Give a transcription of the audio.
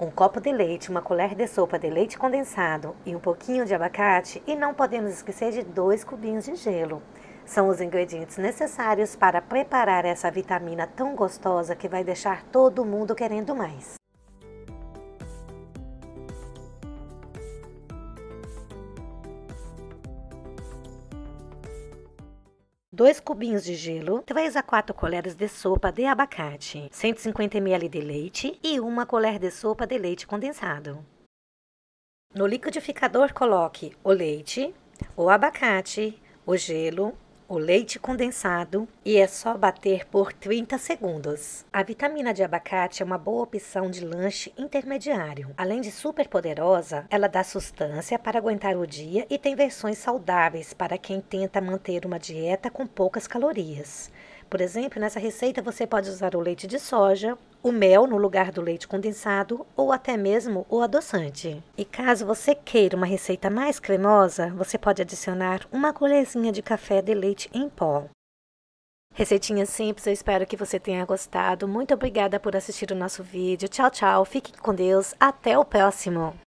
Um copo de leite, uma colher de sopa de leite condensado e um pouquinho de abacate e não podemos esquecer de dois cubinhos de gelo. São os ingredientes necessários para preparar essa vitamina tão gostosa que vai deixar todo mundo querendo mais. 2 cubinhos de gelo, 3 a 4 colheres de sopa de abacate, 150 ml de leite e 1 colher de sopa de leite condensado. No liquidificador, coloque o leite, o abacate, o gelo, o leite condensado e é só bater por 30 segundos. A vitamina de abacate é uma boa opção de lanche intermediário. Além de super poderosa, ela dá sustância para aguentar o dia e tem versões saudáveis para quem tenta manter uma dieta com poucas calorias por exemplo, nessa receita você pode usar o leite de soja, o mel no lugar do leite condensado ou até mesmo o adoçante. E caso você queira uma receita mais cremosa, você pode adicionar uma colherzinha de café de leite em pó. Receitinha simples, eu espero que você tenha gostado. Muito obrigada por assistir o nosso vídeo. Tchau, tchau. Fique com Deus. Até o próximo.